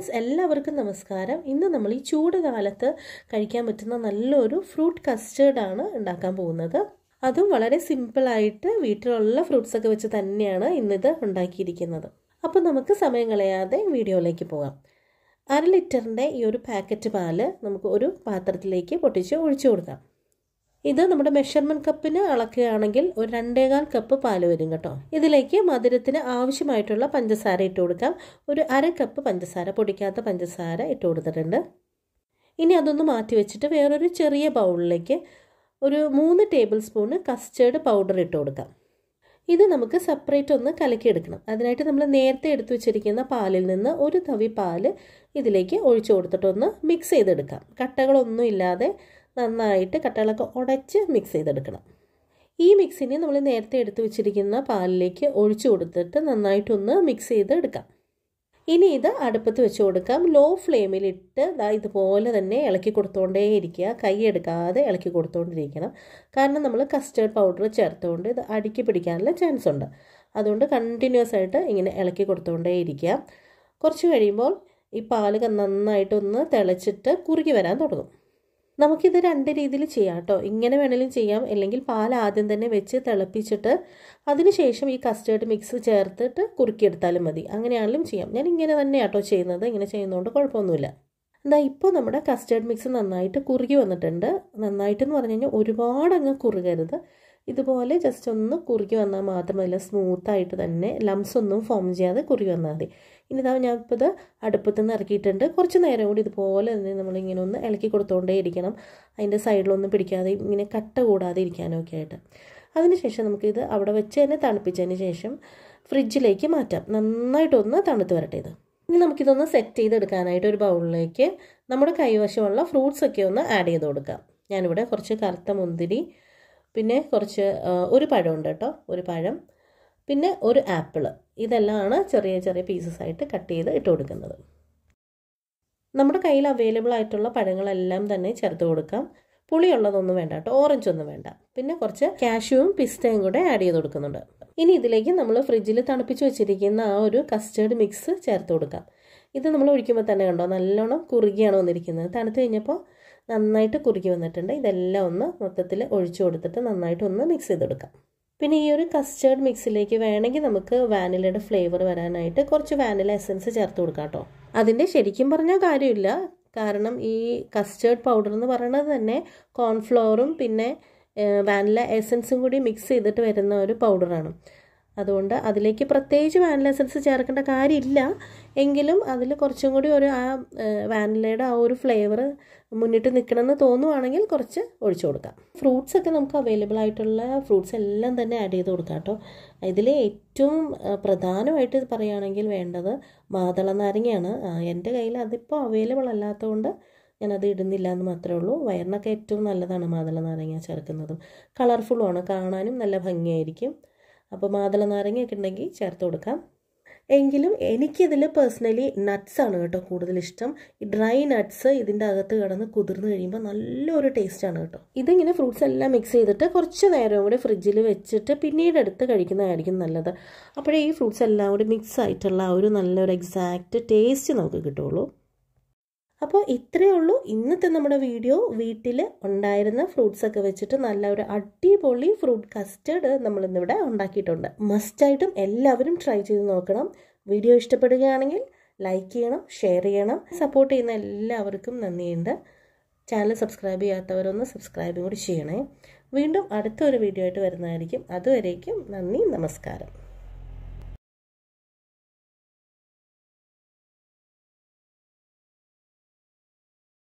friends എല്ലാവർക്കും നമസ്കാരം ഇന്ന് നമ്മൾ ഈ ചൂട് കാലത്ത് കഴിക്കാൻ പറ്റുന്ന നല്ലൊരു ഫ്രൂട്ട് കസ്റ്റേർഡാണ് ഉണ്ടാക്കാൻ പോകുന്നത് അതും വളരെ സിമ്പിളായിട്ട് വീട്ടിലുള്ള ഫ്രൂട്ട്സ് ഒക്കെ വെച്ച് തന്നെയാണ് ഇന്നിത് ഉണ്ടാക്കിയിരിക്കുന്നത് അപ്പോൾ നമുക്ക് സമയം കളയാതെ വീഡിയോയിലേക്ക് പോകാം അര ലിറ്ററിൻ്റെ ഈ ഒരു പാക്കറ്റ് പാല് നമുക്ക് ഒരു പാത്രത്തിലേക്ക് പൊട്ടിച്ച് ഒഴിച്ചു കൊടുക്കാം ഇത് നമ്മുടെ മെഷർമെന്റ് കപ്പിന് അളക്കുകയാണെങ്കിൽ ഒരു രണ്ടേകാൽ കപ്പ് പാൽ വരും കേട്ടോ ഇതിലേക്ക് മധുരത്തിന് ആവശ്യമായിട്ടുള്ള പഞ്ചസാര ഇട്ട് കൊടുക്കാം ഒരു അര കപ്പ് പഞ്ചസാര പൊടിക്കാത്ത പഞ്ചസാര ഇട്ട് കൊടുത്തിട്ടുണ്ട് ഇനി അതൊന്ന് മാറ്റി വെച്ചിട്ട് വേറൊരു ചെറിയ ബൗളിലേക്ക് ഒരു മൂന്ന് ടേബിൾ സ്പൂണ് കസ്റ്റേർഡ് പൗഡർ ഇട്ട് കൊടുക്കാം ഇത് നമുക്ക് സെപ്പറേറ്റ് ഒന്ന് കലക്കിയെടുക്കണം അതിനായിട്ട് നമ്മൾ നേരത്തെ എടുത്തു വെച്ചിരിക്കുന്ന പാലിൽ നിന്ന് ഒരു തവി പാല് ഇതിലേക്ക് ഒഴിച്ചു കൊടുത്തിട്ടൊന്ന് മിക്സ് ചെയ്തെടുക്കാം കട്ടകളൊന്നും ഇല്ലാതെ നന്നായിട്ട് കട്ടകളൊക്കെ ഉടച്ച് മിക്സ് ചെയ്തെടുക്കണം ഈ മിക്സിനെ നമ്മൾ നേരത്തെ എടുത്തു വെച്ചിരിക്കുന്ന പാലിലേക്ക് ഒഴിച്ചു കൊടുത്തിട്ട് നന്നായിട്ടൊന്ന് മിക്സ് ചെയ്ത് എടുക്കാം ഇനി ഇത് അടുപ്പത്ത് വെച്ച് കൊടുക്കാം ലോ ഫ്ലെയിമിലിട്ട് ഇതുപോലെ തന്നെ ഇളക്കി കൊടുത്തുകൊണ്ടേയിരിക്കുക കൈ എടുക്കാതെ ഇളക്കി കൊടുത്തുകൊണ്ടിരിക്കണം കാരണം നമ്മൾ കസ്റ്റേർഡ് പൗഡർ ചേർത്തുകൊണ്ട് ഇത് അടുക്കി പിടിക്കാനുള്ള ചാൻസ് ഉണ്ട് അതുകൊണ്ട് കണ്ടിന്യൂസ് ആയിട്ട് ഇങ്ങനെ ഇളക്കി കൊടുത്തുകൊണ്ടേയിരിക്കുക കുറച്ച് കഴിയുമ്പോൾ ഈ പാല് നന്നായിട്ടൊന്ന് തിളച്ചിട്ട് കുറുകി വരാൻ തുടങ്ങും നമുക്കിത് രണ്ട് രീതിയിൽ ചെയ്യാം കേട്ടോ ഇങ്ങനെ വേണമെങ്കിലും ചെയ്യാം അല്ലെങ്കിൽ പാൽ ആദ്യം തന്നെ വെച്ച് തിളപ്പിച്ചിട്ട് അതിനുശേഷം ഈ കസ്റ്റേർഡ് മിക്സ് ചേർത്തിട്ട് കുറുക്കിയെടുത്താലും മതി അങ്ങനെയാണെങ്കിലും ചെയ്യാം ഞാൻ ഇങ്ങനെ തന്നെ കേട്ടോ ചെയ്യുന്നത് ഇങ്ങനെ ചെയ്യുന്നതുകൊണ്ട് കുഴപ്പമൊന്നുമില്ല എന്താ ഇപ്പോൾ നമ്മുടെ കസ്റ്റേർഡ് മിക്സ് നന്നായിട്ട് കുറുകി വന്നിട്ടുണ്ട് നന്നായിട്ടെന്ന് പറഞ്ഞു കഴിഞ്ഞാൽ ഒരുപാട് കുറുകരുത് ഇതുപോലെ ജസ്റ്റ് ഒന്ന് കുറുകി വന്നാൽ മാത്രമല്ല സ്മൂത്തായിട്ട് തന്നെ ലംസ് ഒന്നും ഫോം ചെയ്യാതെ കുറുകി വന്നാൽ മതി ഇനി ഇതാ ഞാൻ ഇപ്പോൾ ഇത് അടുപ്പത്ത് നിന്ന് ഇറക്കിയിട്ടുണ്ട് കുറച്ച് നേരം കൂടി ഇതുപോലെ തന്നെ നമ്മളിങ്ങനെ ഒന്ന് ഇളക്കി കൊടുത്തുകൊണ്ടേ ഇരിക്കണം അതിൻ്റെ സൈഡിലൊന്നും പിടിക്കാതെ ഇങ്ങനെ കട്ട കൂടാതെ ഇരിക്കാനൊക്കെ ആയിട്ട് അതിനുശേഷം നമുക്കിത് അവിടെ വെച്ച് തന്നെ തണുപ്പിച്ചതിന് ശേഷം ഫ്രിഡ്ജിലേക്ക് മാറ്റാം നന്നായിട്ടൊന്ന് തണുത്ത് വരട്ടെ ഇത് ഇനി നമുക്കിതൊന്ന് സെറ്റ് ചെയ്തെടുക്കാനായിട്ട് ഒരു ബൗളിലേക്ക് നമ്മുടെ കൈവശമുള്ള ഫ്രൂട്ട്സൊക്കെ ഒന്ന് ആഡ് ചെയ്ത് കൊടുക്കാം ഞാനിവിടെ കുറച്ച് കറുത്ത മുന്തിരി പിന്നെ കുറച്ച് ഒരു പഴമുണ്ട് കേട്ടോ ഒരു പഴം പിന്നെ ഒരു ആപ്പിള് ഇതെല്ലാമാണ് ചെറിയ ചെറിയ പീസസ് ആയിട്ട് കട്ട് ചെയ്ത് ഇട്ട് കൊടുക്കുന്നത് നമ്മുടെ കയ്യിൽ അവൈലബിൾ ആയിട്ടുള്ള പഴങ്ങളെല്ലാം തന്നെ ചേർത്ത് കൊടുക്കാം പുളിയുള്ളതൊന്നും വേണ്ട കേട്ടോ ഓറഞ്ച് ഒന്നും വേണ്ട പിന്നെ കുറച്ച് കാഷ്യൂവും പിസ്തയും കൂടെ ആഡ് ചെയ്ത് കൊടുക്കുന്നുണ്ട് ഇനി ഇതിലേക്ക് നമ്മൾ ഫ്രിഡ്ജിൽ തണുപ്പിച്ച് വെച്ചിരിക്കുന്ന ആ ഒരു കസ്റ്റേർഡ് മിക്സ് ചേർത്ത് കൊടുക്കാം ഇത് നമ്മൾ ഒഴിക്കുമ്പോൾ തന്നെ കണ്ടോ നല്ലോണം കുറുകിയാണ് വന്നിരിക്കുന്നത് തണുത്ത് കഴിഞ്ഞപ്പോൾ നന്നായിട്ട് കുറുകി വന്നിട്ടുണ്ട് ഇതെല്ലാം ഒന്ന് മൊത്തത്തിൽ ഒഴിച്ചു കൊടുത്തിട്ട് നന്നായിട്ട് ഒന്ന് മിക്സ് ചെയ്തെടുക്കാം പിന്നെ ഈ ഒരു കസ്റ്റേർഡ് മിക്സിലേക്ക് വേണമെങ്കിൽ നമുക്ക് വാനിലയുടെ ഫ്ലേവർ വരാനായിട്ട് കുറച്ച് വാനില എസൻസ് ചേർത്ത് കൊടുക്കാം കേട്ടോ അതിൻ്റെ ശരിക്കും പറഞ്ഞാൽ കാര്യമില്ല കാരണം ഈ കസ്റ്റേർഡ് പൗഡർ എന്ന് പറയുന്നത് തന്നെ കോൺഫ്ലവറും പിന്നെ വാനില എസൻസും കൂടി മിക്സ് ചെയ്തിട്ട് വരുന്ന ഒരു പൗഡറാണ് അതുകൊണ്ട് അതിലേക്ക് പ്രത്യേകിച്ച് വാനില എസൻസ് ചേർക്കേണ്ട കാര്യമില്ല എങ്കിലും അതിൽ കുറച്ചും കൂടി ഒരു ആ വാനിലയുടെ ആ ഒരു ഫ്ലേവർ മുന്നിട്ട് നിൽക്കണമെന്ന് തോന്നുവാണെങ്കിൽ കുറച്ച് ഒഴിച്ചു കൊടുക്കാം ഫ്രൂട്ട്സ് ഒക്കെ നമുക്ക് അവൈലബിൾ ആയിട്ടുള്ള ഫ്രൂട്ട്സ് എല്ലാം തന്നെ ആഡ് ചെയ്ത് കൊടുക്കാം കേട്ടോ ഇതിൽ ഏറ്റവും പ്രധാനമായിട്ട് പറയുകയാണെങ്കിൽ വേണ്ടത് മാതള നാരങ്ങയാണ് എൻ്റെ കയ്യിൽ അതിപ്പോൾ അവൈലബിൾ അല്ലാത്തതുകൊണ്ട് ഞാനത് ഇടുന്നില്ല എന്ന് മാത്രമേ ഉള്ളൂ വയറിനൊക്കെ ഏറ്റവും നല്ലതാണ് മാതള നാരങ്ങ ചേർക്കുന്നത് കളർഫുള്ളുമാണ് കാണാനും നല്ല ഭംഗിയായിരിക്കും അപ്പോൾ മാതള നാരങ്ങയൊക്കെ ഉണ്ടെങ്കിൽ ചേർത്ത് കൊടുക്കാം എങ്കിലും എനിക്കിതിൽ പേഴ്സണലി നട്ട്സ് ആണ് കേട്ടോ കൂടുതൽ ഇഷ്ടം ഈ ഡ്രൈ നട്ട്സ് ഇതിൻ്റെ അകത്ത് കിടന്ന് കുതിർന്ന് കഴിയുമ്പോൾ നല്ലൊരു ടേസ്റ്റാണ് കേട്ടോ ഇതിങ്ങനെ ഫ്രൂട്ട്സ് എല്ലാം മിക്സ് ചെയ്തിട്ട് കുറച്ച് നേരം കൂടി ഫ്രിഡ്ജിൽ വെച്ചിട്ട് പിന്നീട് എടുത്ത് കഴിക്കുന്നതായിരിക്കും നല്ലത് അപ്പോഴേ ഈ ഫ്രൂട്ട്സ് എല്ലാം കൂടി മിക്സ് ആയിട്ടുള്ള ഒരു നല്ലൊരു എക്സാക്റ്റ് ടേസ്റ്റ് നമുക്ക് കിട്ടുള്ളൂ അപ്പോൾ ഇത്രയേ ഉള്ളൂ ഇന്നത്തെ നമ്മുടെ വീഡിയോ വീട്ടിൽ ഉണ്ടായിരുന്ന ഫ്രൂട്ട്സ് ഒക്കെ വെച്ചിട്ട് നല്ല ഒരു അടിപൊളി ഫ്രൂട്ട് കസ്റ്റേർഡ് നമ്മളിന്നിവിടെ ഉണ്ടാക്കിയിട്ടുണ്ട് മസ്റ്റായിട്ടും എല്ലാവരും ട്രൈ ചെയ്ത് നോക്കണം വീഡിയോ ഇഷ്ടപ്പെടുകയാണെങ്കിൽ ലൈക്ക് ചെയ്യണം ഷെയർ ചെയ്യണം സപ്പോർട്ട് ചെയ്യുന്ന എല്ലാവർക്കും നന്ദിയുണ്ട് ചാനൽ സബ്സ്ക്രൈബ് ചെയ്യാത്തവരൊന്ന് സബ്സ്ക്രൈബും കൂടി ചെയ്യണേ വീണ്ടും അടുത്തൊരു വീഡിയോ ആയിട്ട് വരുന്നതായിരിക്കും അതുവരേക്കും നന്ദി നമസ്കാരം